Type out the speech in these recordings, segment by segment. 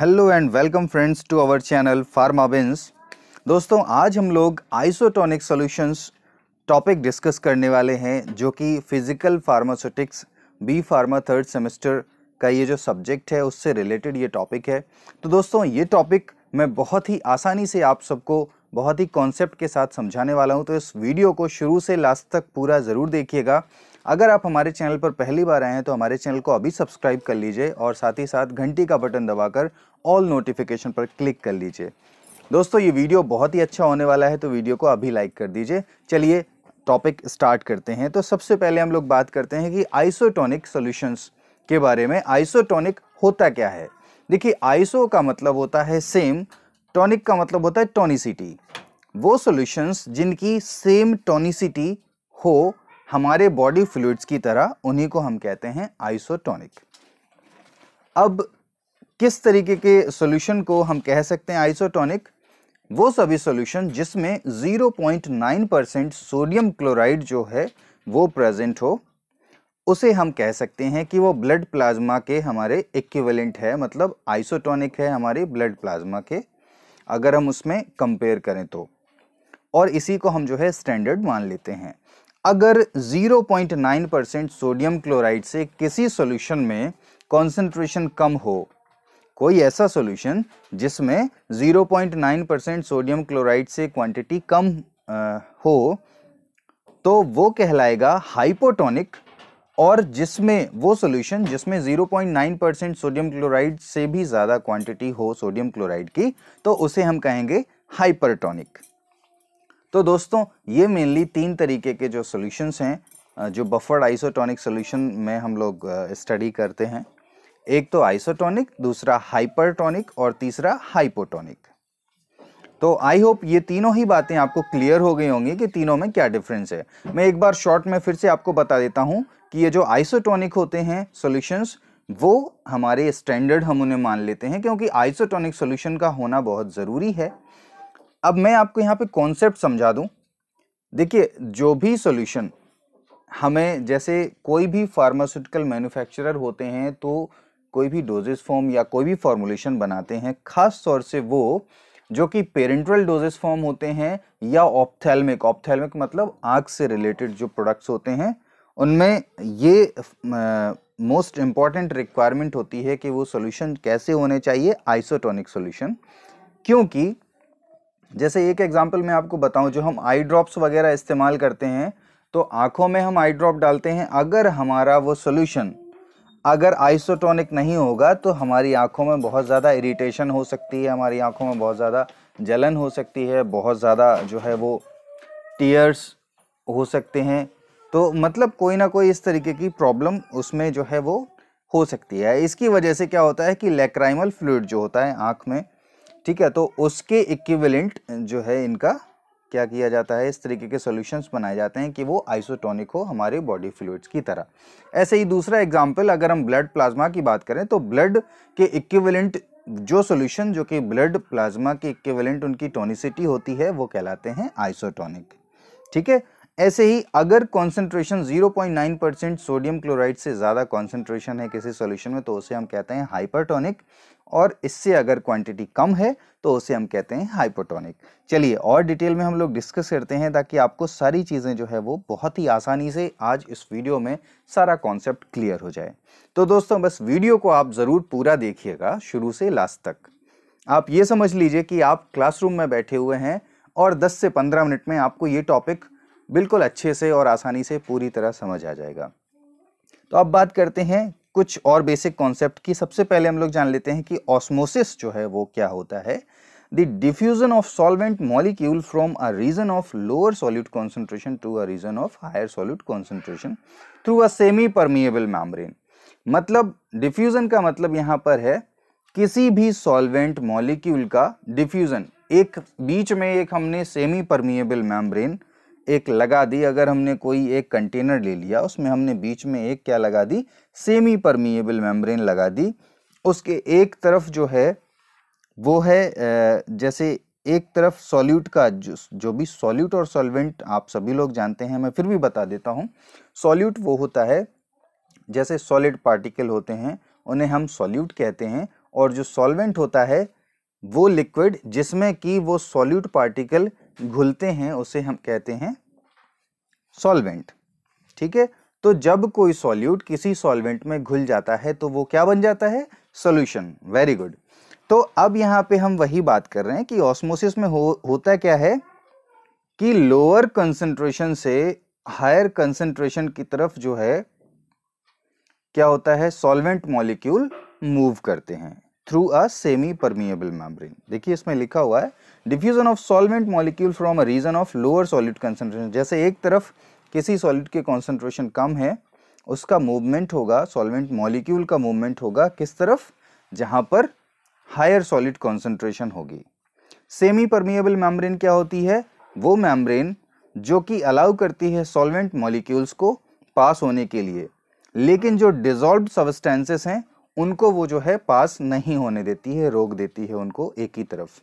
hello and welcome friends to our channel Pharmabins दोस्तों आज हम लोग आइसोटोनिक सॉल्यूशंस टॉपिक डिस्कस करने वाले हैं जो कि physical pharmaceutics B pharma third semester का ये जो सब्जेक्ट है उससे रिलेटेड ये टॉपिक है तो दोस्तों ये टॉपिक मैं बहुत ही आसानी से आप सबको बहुत ही कॉन्सेप्ट के साथ समझाने वाला हूँ तो इस वीडियो को शुरू से लास्ट तक पूरा ज़रूर देखिएगा अगर आप हमारे चैनल पर पहली बार आए हैं तो हमारे चैनल को अभी सब्सक्राइब कर लीजिए और साथ ही साथ घंटी का बटन दबाकर ऑल नोटिफिकेशन पर क्लिक कर लीजिए दोस्तों ये वीडियो बहुत ही अच्छा होने वाला है तो वीडियो को अभी लाइक कर दीजिए चलिए टॉपिक स्टार्ट करते हैं तो सबसे पहले हम लोग बात करते हैं कि आइसोटोनिक सोल्यूशंस के बारे में आइसोटोनिक होता क्या है देखिए आइसो का मतलब होता है सेम टॉनिक का मतलब होता है टोनिसिटी वो सॉल्यूशंस जिनकी सेम टोनिसिटी हो हमारे बॉडी फ्लूड्स की तरह उन्हीं को हम कहते हैं आइसोटोनिक अब किस तरीके के सॉल्यूशन को हम कह सकते हैं आइसोटोनिक वो सभी सॉल्यूशन जिसमें 0.9 परसेंट सोडियम क्लोराइड जो है वो प्रेजेंट हो उसे हम कह सकते हैं कि वो ब्लड प्लाज्मा के हमारे इक्विवेलेंट है मतलब आइसोटोनिक है हमारे ब्लड प्लाज्मा के अगर हम उसमें कंपेयर करें तो और इसी को हम जो है स्टैंडर्ड मान लेते हैं अगर 0.9 परसेंट सोडियम क्लोराइड से किसी सॉल्यूशन में कॉन्सेंट्रेशन कम हो कोई ऐसा सॉल्यूशन जिसमें 0.9 परसेंट सोडियम क्लोराइड से क्वांटिटी कम आ, हो तो वो कहलाएगा हाइपोटोनिक और जिसमें वो सॉल्यूशन जिसमें 0.9 परसेंट सोडियम क्लोराइड से भी ज़्यादा क्वांटिटी हो सोडियम क्लोराइड की तो उसे हम कहेंगे हाइपरटोनिक तो दोस्तों ये मेनली तीन तरीके के जो सॉल्यूशंस हैं जो बफर्ड आइसोटोनिक सॉल्यूशन में हम लोग स्टडी करते हैं एक तो आइसोटोनिक दूसरा हाइपरटोनिक और तीसरा हाइपोटोनिक तो आई होप ये तीनों ही बातें आपको क्लियर हो गई होंगी कि तीनों में क्या डिफरेंस है मैं एक बार शॉर्ट में फिर से आपको बता देता हूँ कि ये जो आइसोटोनिक होते हैं सॉल्यूशंस वो हमारे स्टैंडर्ड हम उन्हें मान लेते हैं क्योंकि आइसोटोनिक सॉल्यूशन का होना बहुत ज़रूरी है अब मैं आपको यहाँ पे कॉन्सेप्ट समझा दूँ देखिए जो भी सॉल्यूशन हमें जैसे कोई भी फार्मास्यूटिकल मैन्युफैक्चरर होते हैं तो कोई भी डोजेस फॉर्म या कोई भी फॉर्मुलेशन बनाते हैं खास तौर से वो जो कि पेरेंट्रल डोजेस फॉर्म होते हैं या ऑप्थेलमिक ऑप्थेलमिक मतलब आँख से रिलेटेड जो प्रोडक्ट्स होते हैं उनमें ये मोस्ट इम्पॉर्टेंट रिक्वायरमेंट होती है कि वो सॉल्यूशन कैसे होने चाहिए आइसोटोनिक सॉल्यूशन क्योंकि जैसे एक एग्ज़ाम्पल मैं आपको बताऊं जो हम आई ड्रॉप्स वगैरह इस्तेमाल करते हैं तो आँखों में हम आई ड्रॉप डालते हैं अगर हमारा वो सोल्यूशन अगर आइसोटोनिक नहीं होगा तो हमारी आँखों में बहुत ज़्यादा इरीटेशन हो सकती है हमारी आँखों में बहुत ज़्यादा जलन हो सकती है बहुत ज़्यादा जो है वो टीयर्स हो सकते हैं तो मतलब कोई ना कोई इस तरीके की प्रॉब्लम उसमें जो है वो हो सकती है इसकी वजह से क्या होता है कि लेक्राइमल फ्लूड जो होता है आँख में ठीक है तो उसके इक्विवेलेंट जो है इनका क्या किया जाता है इस तरीके के सॉल्यूशंस बनाए जाते हैं कि वो आइसोटोनिक हो हमारे बॉडी फ्लूड्स की तरह ऐसे ही दूसरा एग्जांपल अगर हम ब्लड प्लाज्मा की बात करें तो ब्लड के इक्विवेलेंट जो सॉल्यूशन जो कि ब्लड प्लाज्मा के इक्विवेलेंट उनकी टोनिसिटी होती है वो कहलाते हैं आइसोटोनिक ठीक है ऐसे ही अगर कॉन्सेंट्रेशन 0.9 परसेंट सोडियम क्लोराइड से ज़्यादा कॉन्सेंट्रेशन है किसी सॉल्यूशन में तो उसे हम कहते हैं हाइपरटोनिक और इससे अगर क्वांटिटी कम है तो उसे हम कहते हैं हाइपोटोनिक चलिए और डिटेल में हम लोग डिस्कस करते हैं ताकि आपको सारी चीज़ें जो है वो बहुत ही आसानी से आज इस वीडियो में सारा कॉन्सेप्ट क्लियर हो जाए तो दोस्तों बस वीडियो को आप ज़रूर पूरा देखिएगा शुरू से लास्ट तक आप ये समझ लीजिए कि आप क्लासरूम में बैठे हुए हैं और दस से पंद्रह मिनट में आपको ये टॉपिक बिल्कुल अच्छे से और आसानी से पूरी तरह समझ आ जाएगा तो अब बात करते हैं कुछ और बेसिक कॉन्सेप्ट की सबसे पहले हम लोग जान लेते हैं कि ऑस्मोसिस जो है वो क्या होता है the diffusion of solvent molecule from a region of lower solute concentration to a region of higher solute concentration through a semi permeable membrane मतलब डिफ्यूजन का मतलब यहाँ पर है किसी भी सॉल्वेंट मॉलिक्यूल का डिफ्यूजन एक बीच में एक हमने सेमी परमिएबल मैमब्रेन एक लगा दी अगर हमने कोई एक कंटेनर ले लिया उसमें हमने बीच में एक क्या लगा दी सेमी परमिएबल मेम्ब्रेन लगा दी उसके एक तरफ जो है वो है जैसे एक तरफ सॉल्यूट का जो जो भी सॉल्यूट और सॉल्वेंट आप सभी लोग जानते हैं मैं फिर भी बता देता हूँ सॉल्यूट वो होता है जैसे सॉलिड पार्टिकल होते हैं उन्हें हम सॉल्यूट कहते हैं और जो सॉल्वेंट होता है वो लिक्विड जिसमें कि वो सॉल्यूट पार्टिकल घुलते हैं उसे हम कहते हैं सॉल्वेंट ठीक है तो जब कोई सॉल्यूट किसी सॉल्वेंट में घुल जाता है तो वो क्या बन जाता है सोल्यूशन वेरी गुड तो अब यहां पे हम वही बात कर रहे हैं कि ऑस्मोसिस में हो, होता क्या है कि लोअर कंसेंट्रेशन से हायर कंसेंट्रेशन की तरफ जो है क्या होता है सॉल्वेंट मॉलिक्यूल मूव करते हैं through a semi permeable membrane देखिए इसमें लिखा हुआ है diffusion of solvent molecule from a region of lower solid concentration जैसे एक तरफ किसी सॉलिड के कॉन्सेंट्रेशन कम है उसका मूवमेंट होगा सॉल्वेंट मॉलिक्यूल का मूवमेंट होगा किस तरफ जहाँ पर हायर सॉलिड कॉन्सेंट्रेशन होगी सेमी परमिएबल मैम्ब्रेन क्या होती है वो मैम्ब्रेन जो कि अलाउ करती है सॉल्वेंट मॉलिक्यूल्स को पास होने के लिए लेकिन जो डिजॉल्व सबस्टेंसेस हैं उनको वो जो है पास नहीं होने देती है रोक देती है उनको एक ही तरफ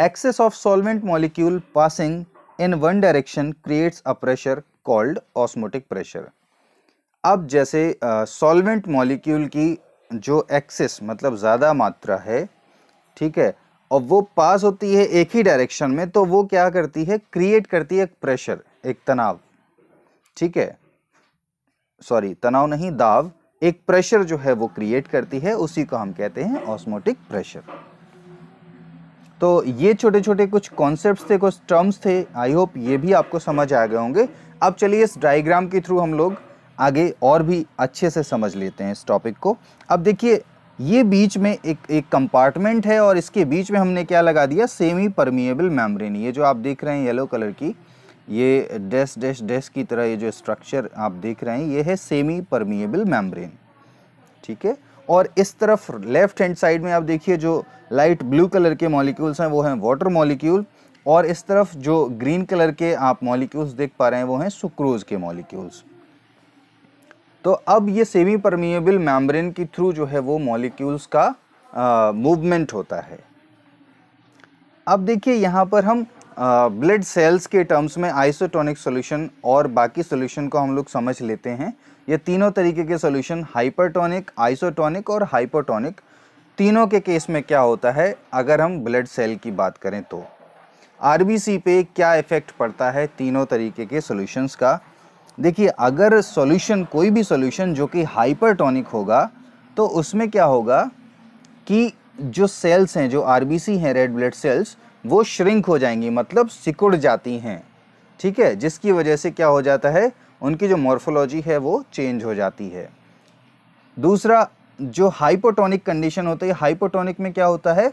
excess of solvent molecule passing in one direction creates a pressure called osmotic pressure अब जैसे सॉल्वेंट uh, मॉलिक्यूल की जो एक्सेस मतलब ज़्यादा मात्रा है ठीक है और वो पास होती है एक ही डायरेक्शन में तो वो क्या करती है क्रिएट करती है एक प्रेशर एक तनाव ठीक है सॉरी तनाव नहीं दाव एक प्रेशर जो है वो क्रिएट करती है उसी को हम कहते हैं ऑस्मोटिक प्रेशर तो ये छोटे छोटे कुछ कॉन्सेप्ट्स थे कुछ टर्म्स थे आई होप ये भी आपको समझ आ गए होंगे अब चलिए इस डायग्राम के थ्रू हम लोग आगे और भी अच्छे से समझ लेते हैं इस टॉपिक को अब देखिए ये बीच में एक एक कंपार्टमेंट है और इसके बीच में हमने क्या लगा दिया सेमी परमिएबल मेम्ब्रेन ये जो आप देख रहे हैं येलो कलर की ये डैश डैश डैश की तरह ये जो स्ट्रक्चर आप देख रहे हैं ये है सेमी परमिएबल मैमब्रेन ठीक है और इस तरफ लेफ्ट हैंड साइड में आप देखिए जो लाइट ब्लू कलर के मॉलिक्यूल्स हैं वो हैं वाटर मॉलिक्यूल और इस तरफ जो ग्रीन कलर के आप मॉलिक्यूल्स देख पा रहे हैं वो हैं सुक्रोज के मॉलिक्यूल्स तो अब ये सेमी परमिएबल मैमब्रेन के थ्रू जो है वो मॉलिक्यूल्स का मूवमेंट होता है अब देखिए यहाँ पर हम ब्लड सेल्स के टर्म्स में आइसोटोनिक सॉल्यूशन और बाकी सॉल्यूशन को हम लोग समझ लेते हैं ये तीनों तरीके के सॉल्यूशन हाइपरटोनिक आइसोटोनिक और हाइपोटोनिक तीनों के केस में क्या होता है अगर हम ब्लड सेल की बात करें तो आरबीसी पे क्या इफ़ेक्ट पड़ता है तीनों तरीके के सॉल्यूशंस का देखिए अगर सॉल्यूशन कोई भी सॉल्यूशन जो कि हाइपरटोनिक होगा तो उसमें क्या होगा कि जो सेल्स हैं जो आरबीसी हैं रेड ब्लड सेल्स वो श्रिंक हो जाएंगी मतलब सिकुड़ जाती हैं ठीक है जिसकी वजह से क्या हो जाता है उनकी जो मॉर्फोलॉजी है वो चेंज हो जाती है दूसरा जो हाइपोटोनिक कंडीशन होती है हाइपोटोनिक में क्या होता है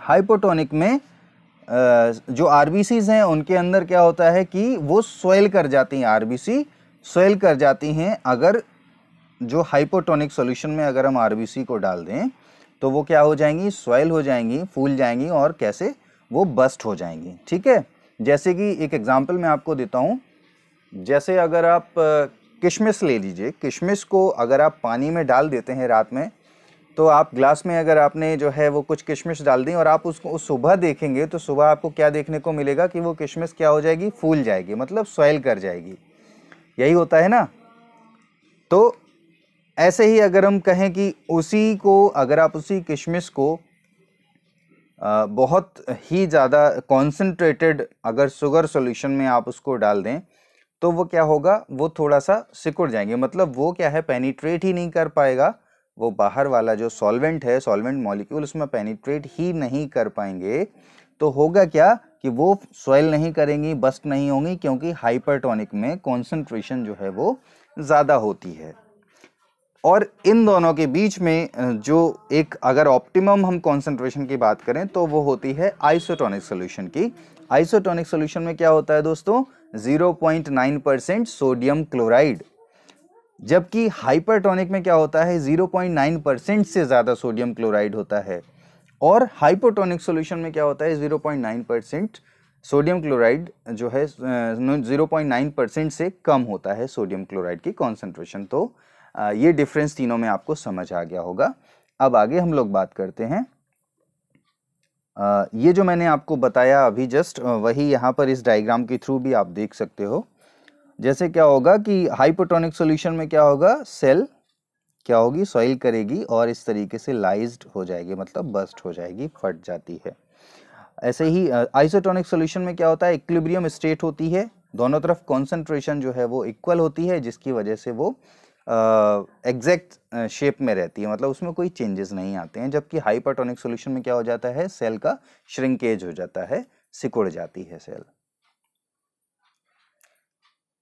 हाइपोटोनिक में जो आर हैं उनके अंदर क्या होता है कि वो स्वेल कर जाती हैं आर स्वेल कर जाती हैं अगर जो हाइपोटोनिक सॉल्यूशन में अगर हम आर को डाल दें तो वो क्या हो जाएंगी स्वेल हो जाएंगी फूल जाएंगी और कैसे वो बस्ट हो जाएंगी ठीक है जैसे कि एक एग्ज़ाम्पल मैं आपको देता हूँ जैसे अगर आप किशमिश ले लीजिए किशमिश को अगर आप पानी में डाल देते हैं रात में तो आप ग्लास में अगर आपने जो है वो कुछ किशमिश डाल दी और आप उसको उस सुबह देखेंगे तो सुबह आपको क्या देखने को मिलेगा कि वो किशमिश क्या हो जाएगी फूल जाएगी मतलब सॉयल कर जाएगी यही होता है ना तो ऐसे ही अगर हम कहें कि उसी को अगर आप उसी किशमिश को बहुत ही ज़्यादा कॉन्सेंट्रेटेड अगर शुगर सॉल्यूशन में आप उसको डाल दें तो वो क्या होगा वो थोड़ा सा सिकुड़ जाएंगे मतलब वो क्या है पेनीट्रेट ही नहीं कर पाएगा वो बाहर वाला जो सॉल्वेंट है सॉल्वेंट मॉलिक्यूल उसमें पेनीट्रेट ही नहीं कर पाएंगे तो होगा क्या कि वो सॉइल नहीं करेंगी बस्ट नहीं होंगी क्योंकि हाइपरटोनिक में कॉन्सेंट्रेशन जो है वो ज़्यादा होती है और इन दोनों के बीच में जो एक अगर ऑप्टिमम हम कॉन्सेंट्रेशन की बात करें तो वो होती है आइसोटोनिक सोल्यूशन की आइसोटोनिक सोल्यूशन में क्या होता है दोस्तों 0.9 परसेंट सोडियम क्लोराइड जबकि हाइपरटोनिक में क्या होता है 0.9 परसेंट से ज़्यादा सोडियम क्लोराइड होता है और हाइपोटोनिक सोल्यूशन में क्या होता है नाइन परसेंट सोडियम क्लोराइड जो है नाइन परसेंट से कम होता है सोडियम क्लोराइड की कॉन्सेंट्रेशन तो ये डिफरेंस तीनों में आपको समझ आ गया होगा अब आगे हम लोग बात करते हैं ये जो मैंने आपको बताया अभी जस्ट वही यहाँ पर इस डायग्राम के थ्रू भी आप देख सकते हो जैसे क्या होगा कि हाइपोटोनिक सॉल्यूशन में क्या होगा सेल क्या होगी सॉइल करेगी और इस तरीके से लाइज्ड हो जाएगी मतलब बस्ट हो जाएगी फट जाती है ऐसे ही आइसोटोनिक सॉल्यूशन में क्या होता है इक्लिब्रियम स्टेट होती है दोनों तरफ कॉन्सेंट्रेशन जो है वो इक्वल होती है जिसकी वजह से वो एग्जैक्ट शेप में रहती है मतलब उसमें कोई चेंजेस नहीं आते हैं जबकि हाइपरटोनिक सोल्यूशन में क्या हो जाता है सेल का श्रिंकेज हो जाता है सिकुड़ जाती है सेल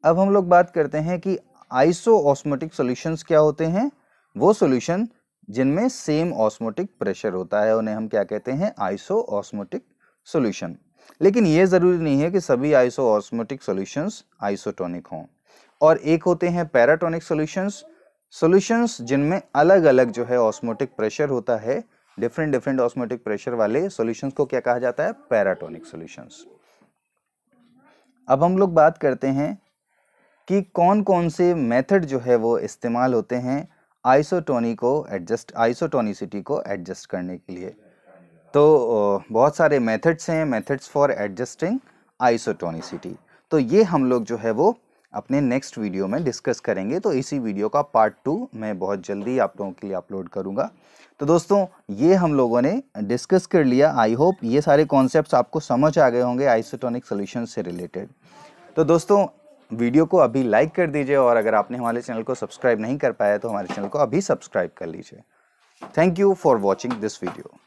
अब हम लोग बात करते हैं कि आइसो ऑस्मोटिक सोल्यूशंस क्या होते हैं वो सोल्यूशन जिनमें सेम ऑस्मोटिक प्रेशर होता है उन्हें हम क्या कहते हैं आइसो ऑस्मोटिक सोल्यूशन लेकिन ये ज़रूरी नहीं है कि सभी आइसो ऑस्मोटिक सोल्यूशंस आइसोटोनिक हों और एक होते हैं पैराटोनिक सॉल्यूशंस सॉल्यूशंस जिनमें अलग अलग जो है ऑस्मोटिक प्रेशर होता है डिफरेंट डिफरेंट ऑस्मोटिक प्रेशर वाले सॉल्यूशंस को क्या कहा जाता है पैराटोनिक सॉल्यूशंस अब हम लोग बात करते हैं कि कौन कौन से मेथड जो है वो इस्तेमाल होते हैं आइसोटोनी को एडजस्ट आइसोटोनिसिटी को एडजस्ट करने के लिए तो बहुत सारे मेथड्स हैं मेथड्स फॉर एडजस्टिंग आइसोटोनिसिटी तो ये हम लोग जो है वो अपने नेक्स्ट वीडियो में डिस्कस करेंगे तो इसी वीडियो का पार्ट टू मैं बहुत जल्दी आप लोगों के लिए अपलोड करूँगा तो दोस्तों ये हम लोगों ने डिस्कस कर लिया आई होप ये सारे कॉन्सेप्ट आपको समझ आ गए होंगे आइसोटोनिक सोल्यूशन से रिलेटेड तो दोस्तों वीडियो को अभी लाइक कर दीजिए और अगर आपने हमारे चैनल को सब्सक्राइब नहीं कर पाया तो हमारे चैनल को अभी सब्सक्राइब कर लीजिए thank you for watching this video